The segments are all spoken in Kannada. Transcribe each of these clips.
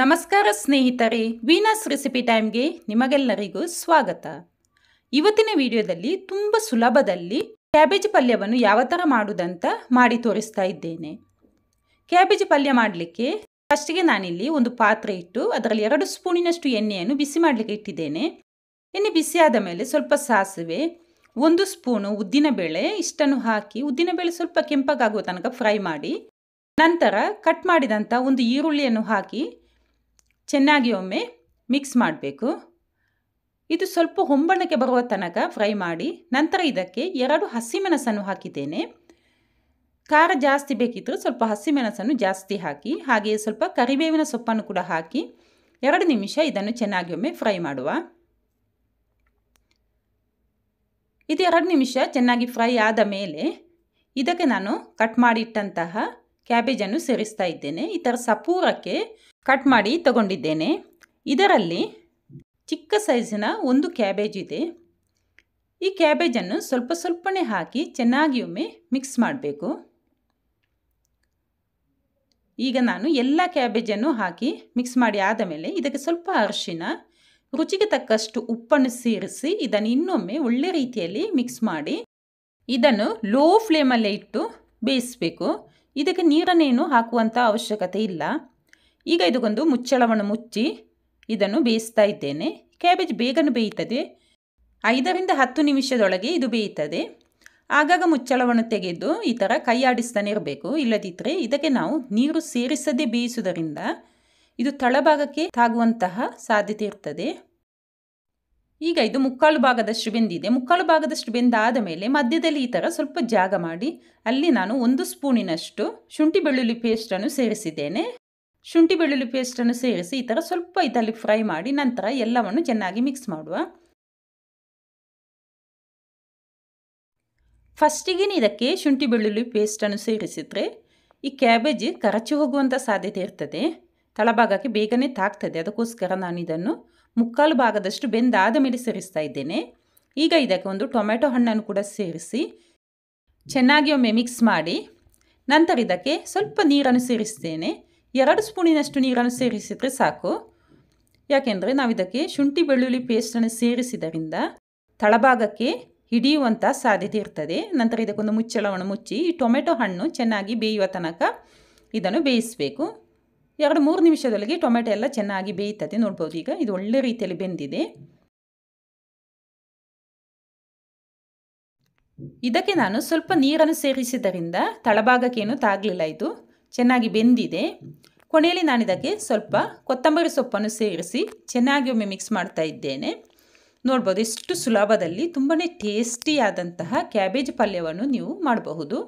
ನಮಸ್ಕಾರ ಸ್ನೇಹಿತರೆ ವೀನಸ್ ರೆಸಿಪಿ ಟೈಮ್ಗೆ ನಿಮಗೆಲ್ಲರಿಗೂ ಸ್ವಾಗತ ಇವತ್ತಿನ ವಿಡಿಯೋದಲ್ಲಿ ತುಂಬ ಸುಲಭದಲ್ಲಿ ಕ್ಯಾಬೇಜ್ ಪಲ್ಯವನ್ನು ಯಾವ ಥರ ಮಾಡುವುದಂತ ಮಾಡಿ ತೋರಿಸ್ತಾ ಇದ್ದೇನೆ ಕ್ಯಾಬೇಜ್ ಪಲ್ಯ ಮಾಡಲಿಕ್ಕೆ ಫಸ್ಟಿಗೆ ನಾನಿಲ್ಲಿ ಒಂದು ಪಾತ್ರೆ ಇಟ್ಟು ಅದರಲ್ಲಿ ಎರಡು ಸ್ಪೂನಿನಷ್ಟು ಎಣ್ಣೆಯನ್ನು ಬಿಸಿ ಮಾಡಲಿಕ್ಕೆ ಇಟ್ಟಿದ್ದೇನೆ ಎಣ್ಣೆ ಬಿಸಿ ಮೇಲೆ ಸ್ವಲ್ಪ ಸಾಸಿವೆ ಒಂದು ಸ್ಪೂನು ಉದ್ದಿನಬೇಳೆ ಇಷ್ಟನ್ನು ಹಾಕಿ ಉದ್ದಿನಬೇಳೆ ಸ್ವಲ್ಪ ಕೆಂಪಗಾಗುವ ತನಕ ಫ್ರೈ ಮಾಡಿ ನಂತರ ಕಟ್ ಮಾಡಿದಂಥ ಒಂದು ಈರುಳ್ಳಿಯನ್ನು ಹಾಕಿ ಚೆನ್ನಾಗಿ ಒಮ್ಮೆ ಮಿಕ್ಸ್ ಮಾಡಬೇಕು ಇದು ಸ್ವಲ್ಪ ಹೊಂಬಣ್ಣಕ್ಕೆ ಬರುವ ತನಕ ಫ್ರೈ ಮಾಡಿ ನಂತರ ಇದಕ್ಕೆ ಎರಡು ಹಸಿಮೆಣಸನ್ನು ಹಾಕಿದ್ದೇನೆ ಖಾರ ಜಾಸ್ತಿ ಬೇಕಿದ್ದರೂ ಸ್ವಲ್ಪ ಹಸಿಮೆಣಸನ್ನು ಜಾಸ್ತಿ ಹಾಕಿ ಹಾಗೆಯೇ ಸ್ವಲ್ಪ ಕರಿಬೇವಿನ ಸೊಪ್ಪನ್ನು ಕೂಡ ಹಾಕಿ ಎರಡು ನಿಮಿಷ ಇದನ್ನು ಚೆನ್ನಾಗಿ ಒಮ್ಮೆ ಫ್ರೈ ಮಾಡುವ ಇದು ಎರಡು ನಿಮಿಷ ಚೆನ್ನಾಗಿ ಫ್ರೈ ಆದ ಮೇಲೆ ಇದಕ್ಕೆ ನಾನು ಕಟ್ ಮಾಡಿಟ್ಟಂತಹ ಕ್ಯಾಬೇಜನ್ನು ಸೇರಿಸ್ತಾ ಇದ್ದೇನೆ ಈ ಥರ ಸಪೂರಕ್ಕೆ ಕಟ್ ಮಾಡಿ ತಗೊಂಡಿದ್ದೇನೆ ಇದರಲ್ಲಿ ಚಿಕ್ಕ ಸೈಜಿನ ಒಂದು ಕ್ಯಾಬೇಜ್ ಇದೆ ಈ ಕ್ಯಾಬೇಜನ್ನು ಸ್ವಲ್ಪ ಸ್ವಲ್ಪನೇ ಹಾಕಿ ಚೆನ್ನಾಗಿ ಒಮ್ಮೆ ಮಿಕ್ಸ್ ಮಾಡಬೇಕು ಈಗ ನಾನು ಎಲ್ಲ ಕ್ಯಾಬೇಜನ್ನು ಹಾಕಿ ಮಿಕ್ಸ್ ಮಾಡಿ ಆದ ಮೇಲೆ ಇದಕ್ಕೆ ಸ್ವಲ್ಪ ಅರಿಶಿನ ರುಚಿಗೆ ತಕ್ಕಷ್ಟು ಉಪ್ಪನ್ನು ಸೇರಿಸಿ ಇದನ್ನು ಇನ್ನೊಮ್ಮೆ ಒಳ್ಳೆ ರೀತಿಯಲ್ಲಿ ಮಿಕ್ಸ್ ಮಾಡಿ ಇದನ್ನು ಲೋ ಫ್ಲೇಮಲ್ಲೇ ಇಟ್ಟು ಬೇಯಿಸಬೇಕು ಇದಕ್ಕೆ ನೀರನ್ನೇನು ಹಾಕುವಂಥ ಅವಶ್ಯಕತೆ ಇಲ್ಲ ಈಗ ಇದಕ್ಕೊಂದು ಮುಚ್ಚಳವನ್ನು ಮುಚ್ಚಿ ಇದನ್ನು ಬೇಯಿಸ್ತಾ ಇದ್ದೇನೆ ಕ್ಯಾಬೇಜ್ ಬೇಗನೆ ಬೇಯುತ್ತದೆ ಐದರಿಂದ ಹತ್ತು ನಿಮಿಷದೊಳಗೆ ಇದು ಬೇಯುತ್ತದೆ ಆಗಾಗ ಮುಚ್ಚಳವನ್ನು ತೆಗೆದು ಈ ಥರ ಕೈ ಆಡಿಸ್ತಾನೆ ಇರಬೇಕು ಇಲ್ಲದಿದ್ದರೆ ಇದಕ್ಕೆ ನಾವು ನೀರು ಸೇರಿಸದೇ ಬೇಯಿಸುವುದರಿಂದ ಇದು ತಳಭಾಗಕ್ಕೆ ತಾಗುವಂತಹ ಸಾಧ್ಯತೆ ಇರ್ತದೆ ಈಗ ಇದು ಮುಕ್ಕಾಲು ಭಾಗದಷ್ಟು ಬೆಂದಿದೆ ಮುಕ್ಕಾಲು ಭಾಗದಷ್ಟು ಬೆಂದಾದ ಮೇಲೆ ಮಧ್ಯದಲ್ಲಿ ಈ ಥರ ಸ್ವಲ್ಪ ಜಾಗ ಮಾಡಿ ಅಲ್ಲಿ ನಾನು ಒಂದು ಸ್ಪೂನಿನಷ್ಟು ಶುಂಠಿ ಬೆಳ್ಳುಳ್ಳಿ ಪೇಸ್ಟನ್ನು ಸೇರಿಸಿದ್ದೇನೆ ಶುಂಠಿ ಬೆಳ್ಳುಳ್ಳಿ ಪೇಸ್ಟನ್ನು ಸೇರಿಸಿ ಈ ಥರ ಸ್ವಲ್ಪ ಇದರಲ್ಲಿ ಫ್ರೈ ಮಾಡಿ ನಂತರ ಎಲ್ಲವನ್ನು ಚೆನ್ನಾಗಿ ಮಿಕ್ಸ್ ಮಾಡುವ ಫಸ್ಟಿಗೆ ಇದಕ್ಕೆ ಶುಂಠಿ ಬೆಳ್ಳುಳ್ಳಿ ಪೇಸ್ಟನ್ನು ಸೇರಿಸಿದರೆ ಈ ಕ್ಯಾಬೇಜ್ ಕರಚಿ ಹೋಗುವಂಥ ಸಾಧ್ಯತೆ ಇರ್ತದೆ ತಳಭಾಗಕ್ಕೆ ಬೇಗನೆ ತಾಕ್ತದೆ ಅದಕ್ಕೋಸ್ಕರ ನಾನು ಇದನ್ನು ಮುಕ್ಕಾಲು ಭಾಗದಷ್ಟು ಬೆಂದಾದ ಮೇಲೆ ಸೇರಿಸ್ತಾ ಇದ್ದೇನೆ ಈಗ ಇದಕ್ಕೆ ಒಂದು ಟೊಮೆಟೊ ಹಣ್ಣನ್ನು ಕೂಡ ಸೇರಿಸಿ ಚೆನ್ನಾಗಿ ಒಮ್ಮೆ ಮಿಕ್ಸ್ ಮಾಡಿ ನಂತರ ಇದಕ್ಕೆ ಸ್ವಲ್ಪ ನೀರನ್ನು ಸೇರಿಸ್ತೇನೆ ಎರಡು ಸ್ಪೂನಿನಷ್ಟು ನೀರನ್ನು ಸೇರಿಸಿದರೆ ಸಾಕು ಯಾಕೆಂದರೆ ನಾವು ಇದಕ್ಕೆ ಶುಂಠಿ ಬೆಳ್ಳುಳ್ಳಿ ಪೇಸ್ಟನ್ನು ಸೇರಿಸಿದರಿಂದ ತಳಭಾಗಕ್ಕೆ ಹಿಡಿಯುವಂಥ ಸಾಧ್ಯತೆ ಇರ್ತದೆ ನಂತರ ಇದಕ್ಕೊಂದು ಮುಚ್ಚಳವನ್ನು ಮುಚ್ಚಿ ಈ ಟೊಮೆಟೊ ಹಣ್ಣು ಚೆನ್ನಾಗಿ ಬೇಯುವ ತನಕ ಇದನ್ನು ಬೇಯಿಸಬೇಕು ಎರಡು ಮೂರು ನಿಮಿಷದೊಳಗೆ ಟೊಮೆಟೊ ಎಲ್ಲ ಚೆನ್ನಾಗಿ ಬೇಯ್ತದೆ ನೋಡ್ಬೋದು ಈಗ ಇದು ಒಳ್ಳೆ ರೀತಿಯಲ್ಲಿ ಬೆಂದಿದೆ ಇದಕ್ಕೆ ನಾನು ಸ್ವಲ್ಪ ನೀರನ್ನು ಸೇರಿಸಿದ್ದರಿಂದ ತಳಭಾಗಕ್ಕೇನು ತಾಗಲಿಲ್ಲ ಇದು ಚೆನ್ನಾಗಿ ಬೆಂದಿದೆ ಕೊನೆಯಲ್ಲಿ ನಾನು ಇದಕ್ಕೆ ಸ್ವಲ್ಪ ಕೊತ್ತಂಬರಿ ಸೊಪ್ಪನ್ನು ಸೇರಿಸಿ ಚೆನ್ನಾಗಿ ಒಮ್ಮೆ ಮಿಕ್ಸ್ ಮಾಡ್ತಾ ಇದ್ದೇನೆ ನೋಡ್ಬೋದು ಎಷ್ಟು ಸುಲಭದಲ್ಲಿ ತುಂಬಾ ಟೇಸ್ಟಿಯಾದಂತಹ ಕ್ಯಾಬೇಜ್ ಪಲ್ಯವನ್ನು ನೀವು ಮಾಡಬಹುದು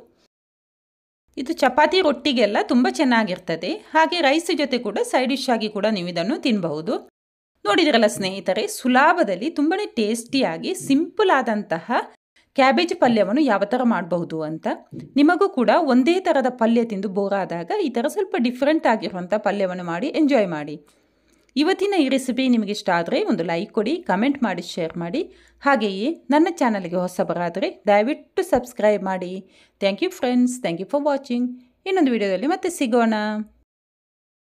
ಇದು ಚಪಾತಿ ರೊಟ್ಟಿಗೆಲ್ಲ ತುಂಬ ಚೆನ್ನಾಗಿರ್ತದೆ ಹಾಗೆ ರೈಸ್ ಜೊತೆ ಕೂಡ ಸೈಡ್ ಡಿಶ್ ಆಗಿ ಕೂಡ ನೀವು ಇದನ್ನು ತಿನ್ನಬಹುದು ನೋಡಿದಿರಲ್ಲ ಸ್ನೇಹಿತರೆ ಸುಲಭದಲ್ಲಿ ತುಂಬಾ ಟೇಸ್ಟಿಯಾಗಿ ಸಿಂಪಲ್ ಆದಂತಹ ಕ್ಯಾಬೇಜ್ ಪಲ್ಯವನ್ನು ಯಾವ ಥರ ಮಾಡಬಹುದು ಅಂತ ನಿಮಗೂ ಕೂಡ ಒಂದೇ ಥರದ ಪಲ್ಯ ತಿಂದು ಬೋರಾದಾಗ ಈ ಥರ ಸ್ವಲ್ಪ ಡಿಫ್ರೆಂಟ್ ಆಗಿರುವಂಥ ಪಲ್ಯವನ್ನು ಮಾಡಿ ಎಂಜಾಯ್ ಮಾಡಿ ಇವತ್ತಿನ ಈ ರೆಸಿಪಿ ನಿಮಗೆ ಇಷ್ಟ ಆದರೆ ಒಂದು ಲೈಕ್ ಕೊಡಿ ಕಮೆಂಟ್ ಮಾಡಿ ಶೇರ್ ಮಾಡಿ ಹಾಗೆಯೇ ನನ್ನ ಚಾನಲ್ಗೆ ಹೊಸಬರಾದರೆ ದಯವಿಟ್ಟು ಸಬ್ಸ್ಕ್ರೈಬ್ ಮಾಡಿ thank you friends thank you for watching ಇನ್ನೊಂದು ವಿಡಿಯೋದಲ್ಲಿ ಮತ್ತೆ ಸಿಗೋಣ